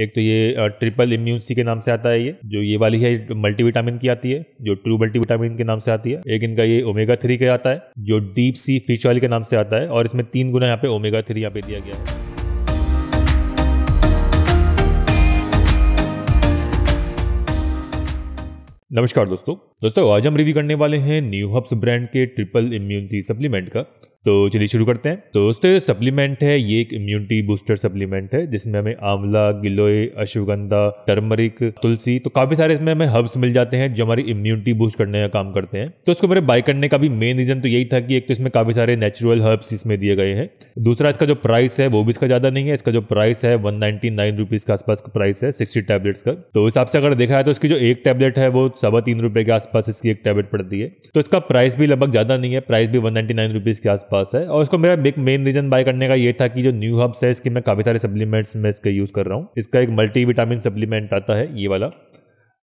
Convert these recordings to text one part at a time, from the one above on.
एक तो ये ट्रिपल इम्यूनसी के नाम से आता है ये जो ये वाली है मल्टीविटामिन की आती है जो ट्रू मल्टीविटामिन के नाम से आती है एक इनका ये ओमेगा थ्री का आता है जो डीप सी फिश ऑयल के नाम से आता है और इसमें तीन गुना यहाँ पे ओमेगा थ्री यहाँ पे दिया गया है नमस्कार दोस्तों दोस्तों आज हम रिव्यू करने वाले हैं न्यू हब्स ब्रांड के ट्रिपल इम्यूनसी सप्लीमेंट का तो चलिए शुरू करते हैं तो दोस्तों सप्लीमेंट है ये एक इम्यूनिटी बूस्टर सप्लीमेंट है जिसमें हमें आंवला गिलोय अश्वगंधा टर्मरिक तुलसी तो काफी सारे इसमें हमें हर्ब्स मिल जाते हैं जो हमारी इम्यूनिटी बूस्ट करने का काम करते हैं तो इसको मेरे बाय करने का भी मेन रीजन तो यही था कि एक तो इसमें काफी सारे नेचुरल हर्ब्स इसमें दिए गए हैं दूसरा इसका जो प्राइस है वो भी इसका ज्यादा नहीं है इसका जो प्राइस है वन नाइनटी के आसपास का प्राइस है सिक्सटी टैबलेट्स का तो हिसाब से अगर देखा है तो इसकी जो एक टैबलेट है वो सवा तीन रुपए के आसपास इसकी एक टैबलेट पड़ती है तो इसका प्राइस भी लगभग ज्यादा नहीं है प्राइस भी वन नाइनटी के आसपास आसपास है और इसको मेरा बिग मेन रीजन बाय करने का ये था कि जो न्यू हब्स है इसके मैं काफ़ी सारे सप्लीमेंट्स में इसका यूज़ कर रहा हूँ इसका एक मल्टीविटामिन सप्लीमेंट आता है ये वाला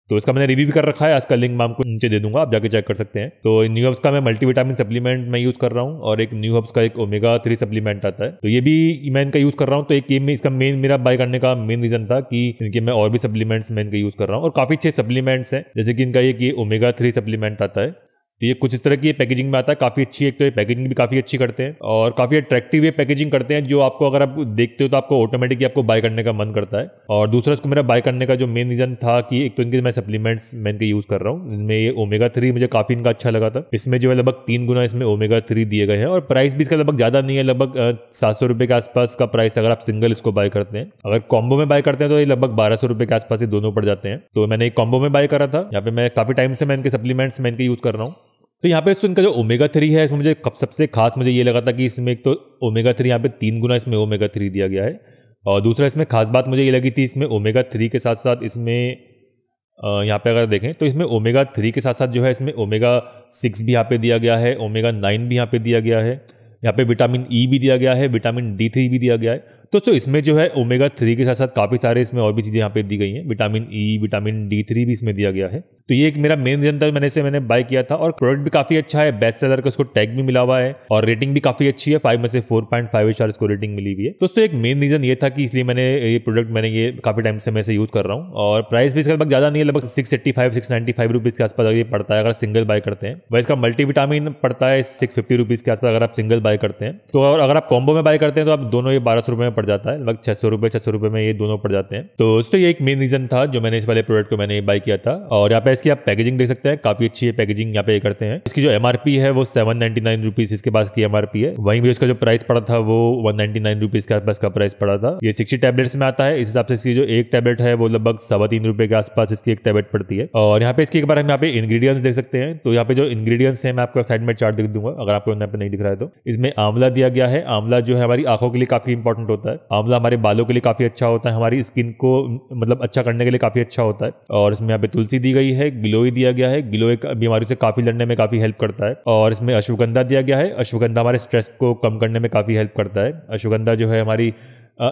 तो इसका मैंने रिव्यू भी कर रखा है इसका लिंक मैं आपको नीचे दे दूंगा आप जाके चेक कर सकते हैं तो न्यू हब्स का मैं मल्टीविटामिन सप्लीमेंट मैं यूज़ कर रहा हूँ और एक न्यू हब्स का एक ओमेगा थ्री सप्लीमेंट आता है तो ये भी मैं इनका यूज़ कर रहा हूँ तो एक में इसका मेन मेरा बाय करने का मेन रीजन था कि इनके मैं और भी सप्लीमेंट्स मैं इनका यूज़ कर रहा हूँ और काफ़ी अच्छे सप्लीमेंट्स हैं जैसे कि इनका एक ये ओमेगा थ्री सप्लीमेंट आता है तो ये कुछ इस तरह की पैकेजिंग में आता है काफ़ी अच्छी एक तो ये पैकेजिंग भी काफ़ी अच्छी करते हैं और काफ़ी अट्रैक्टिव ये पैकेजिंग करते हैं जो आपको अगर आप देखते हो तो आपको ऑटोमेटिकली आपको बाय करने का मन करता है और दूसरा इसको मेरा बाय करने का जो मेन रीज़न था कि एक तो इनके मैं सप्लीमेंट्स मैं इनके यूज़ कर रहा हूँ इनमें ये ओमेगा थ्री मुझे काफ़ी इनका अच्छा लगा था इसमें जो है लगभग तीन गुना इसमें ओमेगा थ्री दिए गए हैं और प्राइस भी इसका लगभग ज़्यादा नहीं है लगभग सात सौ रुपये के आसपास का प्राइस अगर आप सिंगल इसको बाय करते हैं अगर कॉम्बो में बाय करते हैं तो ये लगभग बारह सौ रुपये के आसपास ही दोनों पड़ जाते हैं तो मैंने एक कॉम्बो में बाय करा था यहाँ पे मैं काफ़ी टाइम से मैं इनके सप्लीमेंट्स मैं इनके यूज़ कर रहा हूँ तो यहाँ पे इनका जो ओमेगा थ्री है इसमें मुझे कब सबसे खास मुझे ये लगा था कि इसमें एक तो ओमेगा थ्री यहाँ पे तीन गुना इसमें ओमेगा थ्री दिया गया है और दूसरा इसमें खास बात मुझे ये लगी थी इसमें ओमेगा थ्री के साथ साथ इसमें यहाँ पे अगर देखें तो इसमें ओमेगा थ्री के साथ साथ जो है इसमें ओमेगा सिक्स भी यहाँ पे दिया गया है ओमेगा नाइन भी यहाँ पे दिया गया है यहाँ पे विटामिन ई e भी दिया गया है विटामिन डी थ्री भी दिया गया है तो सो इसमें जो है ओमेगा थ्री के साथ साथ काफ़ी सारे इसमें और भी चीज़ें यहाँ पे दी गई हैं vitamin E vitamin D three भी इसमें दिया गया है तो ये एक मेरा मेन रीजन था मैंने इसे मैंने बाय किया था और प्रोडक्ट भी काफ़ी अच्छा है बेस्ट सेलर का उसको टैग भी मिला हुआ है और रेटिंग भी काफ़ी अच्छी है फाइव में से फोर पॉइंट फाइव स्टार इसको रेटिंग मिली हुई है दोस्तों एक मेन रीजन ये था कि इसलिए मैंने ये प्रोडक्ट मैंने ये काफ़ी टाइम से मैं इसे यूज़ कर रहा हूँ और प्राइस भी इसका लगभग ज़्यादा नहीं है लगभग six eighty five six ninety five rupees के आसपास ये पड़ता है अगर सिंगल बाय करते हैं वैसे इसका विटामिन पड़ता है सिक्स फिफ्टी रुपीज़ के आसपास अगर आप सिंगल बाय करते हैं तो और अगर आप कॉम्बो में बाय करते हैं तो आप दोनों ये बारह सौ रुपये में पड़ जाता है लगभग छह सौ रुपए छह सौ रुपए में ये दोनों पड़ जाते हैं तो दोस्तों ये एक मेन रीज़न था जो मैंने इस वाले प्रोडक्ट को मैंने बाय किया था और यहाँ पे इसकी आप पैकेजिंग देख सकते हैं काफ़ी अच्छी है पैकेजिंग यहाँ पे करते हैं इसकी जो एमआरपी है वो सेवन नाइनटी नाइन रुपीज़ इसके पास की एमआरपी है वहीं भी उसका जो प्राइस पड़ा था वो वन नाइनटी नाइन रुपीज़ के आसपास का प्राइस पड़ा था ये सिक्सटी टैबलेट्स में आता है इस हिसाब से इसकी जो एक टैबलेट है वो लगभग सवा तीन के आसपास इसकी एक टैबलेट पड़ती है और यहाँ पे इसकी एक बार हम यहाँ पे इंग्रीडियंट्स देख सकते हैं तो यहाँ पे जो इंग्रीडियंट्स है मैं आपको साइड में चार्ट देख दूंगा अगर आपको यहाँ पे नहीं दिख रहा है तो इसमें आंवला दिया गया है आंवला जो है हमारी आंखों के लिए काफ़ी इंपॉर्टेंट होता है होता है आंवला हमारे बालों के लिए काफ़ी अच्छा होता है हमारी स्किन को मतलब अच्छा करने के लिए काफ़ी अच्छा होता है और इसमें यहाँ पे तुलसी दी गई है गिलोई दिया गया है गिलोई बीमारी से काफ़ी लड़ने में काफ़ी हेल्प करता है और इसमें अश्वगंधा दिया गया है अश्वगंधा हमारे स्ट्रेस को कम करने में काफ़ी हेल्प करता है अश्वगंधा जो है हमारी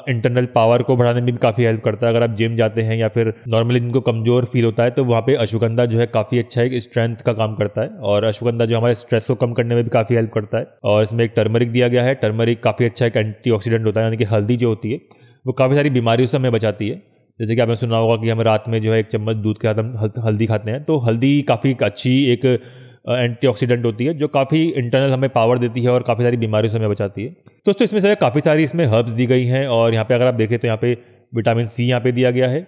इंटरनल पावर को बढ़ाने में भी काफ़ी हेल्प करता है अगर आप जिम जाते हैं या फिर नॉर्मली जिनको कमज़ोर फील होता है तो वहाँ पे अश्वगंधा जो है काफ़ी अच्छा एक स्ट्रेंथ का काम करता है और अश्वगंधा जो हमारे स्ट्रेस को कम करने में भी काफ़ी हेल्प करता है और इसमें एक टर्मरिक दिया गया है टर्मरिक काफ़ी अच्छा एक एंटीऑक्सीडेंट होता है यानी कि हल्दी जो होती है वो काफ़ी सारी बीमारियों से हमें बचाती है जैसे कि आपने सुना होगा कि हम रात में जो है एक चम्मच दूध के साथ हम हल्दी खाते हैं तो हल्दी काफ़ी अच्छी एक एंटीऑक्सीडेंट होती है जो काफ़ी इंटरनल हमें पावर देती है और काफ़ी सारी बीमारियों से हमें बचाती है तो दोस्तों इसमें से काफ़ी सारी इसमें हर्ब्स दी गई हैं और यहाँ पे अगर आप देखें तो यहाँ पे विटामिन सी यहाँ पे दिया गया है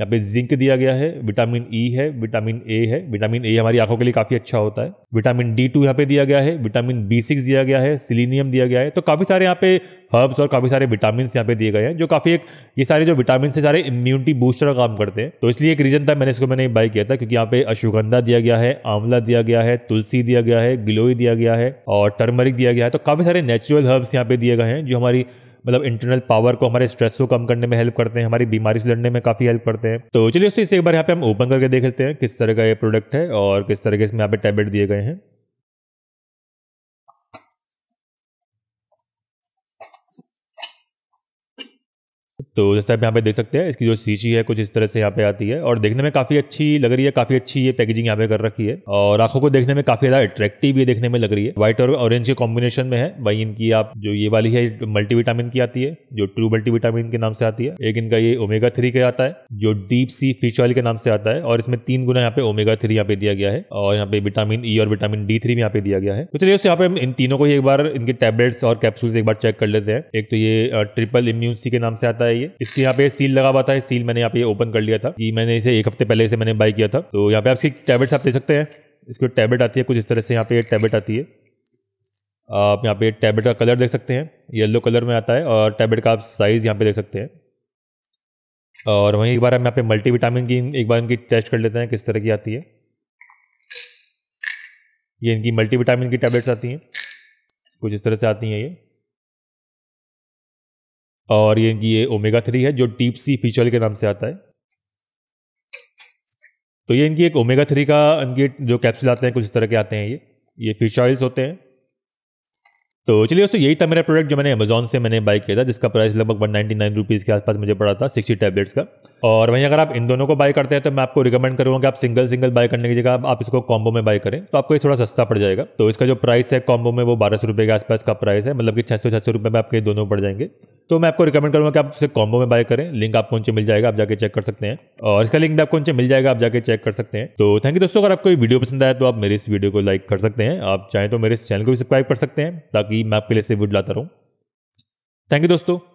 यहाँ पे जिंक दिया गया है विटामिन ई e है विटामिन ए है विटामिन ए हमारी आंखों के लिए काफ़ी अच्छा होता है विटामिन डी टू यहाँ पे दिया गया है विटामिन बी सिक्स दिया गया है सिलीनियम दिया गया है तो काफ़ी सारे यहाँ पे हर्ब्स और काफ़ी सारे विटामिन यहाँ पे दिए गए हैं जो काफ़ी एक ये सारे जो विटामिन से सारे इम्यूनिटी बूस्टर का काम करते हैं तो इसलिए एक रीज़न था मैंने इसको मैंने बाय किया था क्योंकि यहाँ पे अश्वगंधा दिया गया है आंवला दिया गया है तुलसी दिया गया है गिलोई दिया गया है और टर्मरिक दिया गया है तो काफ़ी सारे नेचुरल हर्ब्स यहाँ पे दिए गए हैं जो हमारी मतलब इंटरनल पावर को हमारे स्ट्रेस को कम करने में हेल्प करते हैं हमारी बीमारी से लड़ने में काफ़ी हेल्प करते हैं तो चलिए दोस्तों इसे एक बार यहाँ पे हम ओपन करके देख लेते हैं किस तरह का ये प्रोडक्ट है और किस तरह के इसमें यहाँ पे टैबलेट दिए गए हैं तो जैसे आप यहाँ पे देख सकते हैं इसकी जो शीशी है कुछ इस तरह से यहाँ पे आती है और देखने में काफ़ी अच्छी लग रही है काफ़ी अच्छी ये पैकेजिंग यहाँ पे कर रखी है और आंखों को देखने में काफ़ी ज़्यादा अट्रैक्टिव ये देखने में लग रही है व्हाइट और ऑरेंज के कॉम्बिनेशन में है भाई इनकी आप जो ये वाली है मल्टीविटामिन की आती है जो ट्रू मल्टीविटामिन के नाम से आती है एक इनका ये ओमेगा थ्री का आता है जो डीप सी फिश ऑयल के नाम से आता है और इसमें तीन गुना यहाँ पे ओमेगा थ्री यहाँ पे दिया गया है और यहाँ पे विटामिन ई e और विटामिन डी थ्री भी यहाँ पे दिया गया है तो चलिए यहाँ पे इन तीनों को एक बार इनके टैबलेट्स और कैप्सूल एक बार चेक कर लेते हैं एक तो ये ट्रिपल इम्यून सी के नाम से आता है ये इसके यहाँ पे सील लगा हुआ था सील मैंने यहाँ पे ओपन कर लिया था कि मैंने इसे एक हफ्ते पहले से मैंने बाई किया था तो यहाँ पे आप इसकी टैबलेट्स आप दे सकते हैं इसकी टैबलेट आती है कुछ इस तरह से यहाँ पे टैबलेट आती है आप यहाँ पे टैबलेट का कलर देख सकते हैं येलो कलर में आता है और टैबलेट का आप साइज़ यहाँ पे देख सकते हैं और वहीं एक बार हम यहाँ पे मल्टी विटामिन की एक बार इनकी टेस्ट कर लेते हैं किस तरह की आती है ये इनकी मल्टी विटामिन की टैबलेट्स आती हैं कुछ इस तरह से आती हैं ये और ये इनकी ये ओमेगा थ्री है जो टीप सी फीचर के नाम से आता है तो ये इनकी एक ओमेगा थ्री का इनके जो कैप्सूल आते हैं कुछ इस तरह के आते हैं ये ये फिश ऑयल्स होते हैं तो चलिए दोस्तों यही था मेरा प्रोडक्ट जो मैंने अमेजोन से मैंने बाई किया था जिसका प्राइस लगभग वन नाइन्टी नाइन रुपीज़ के आसपास मुझे पड़ा था सिक्सटी टैबलेट्स का और वहीं अगर आप इन दोनों को बाय करते हैं तो मैं आपको रिकमेंड करूँगा कि आप सिंगल सिंगल बाय करने की जगह आप इसको कॉम्बो में बाय करें तो आपको ये थोड़ा सस्ता पड़ जाएगा तो इसका जो प्राइस है कॉम्बो में वो बारह सौ रुपये के आसपास का प्राइस है मतलब कि छः सौ छः सौ रुपये में आपके दोनों पड़ जाएंगे तो मैं आपको रिकमेंड करूँगा कि आप इसे कॉम्बो में बाय करें लिंक आपको उनसे मिल जाएगा आप जाके चेक कर सकते हैं और इसका लिंक भी आपको उनसे मिल जाएगा आप जाके चेक कर सकते हैं तो थैंक यू दोस्तों अगर आपको वीडियो पसंद आया तो आप मेरे इस वीडियो को लाइक कर सकते हैं आप चाहें तो मेरे इस चैनल को भी सब्सक्राइब कर सकते हैं ताकि मैं आपके लिए से वीडियो लाता रहूँ थैंक यू दोस्तों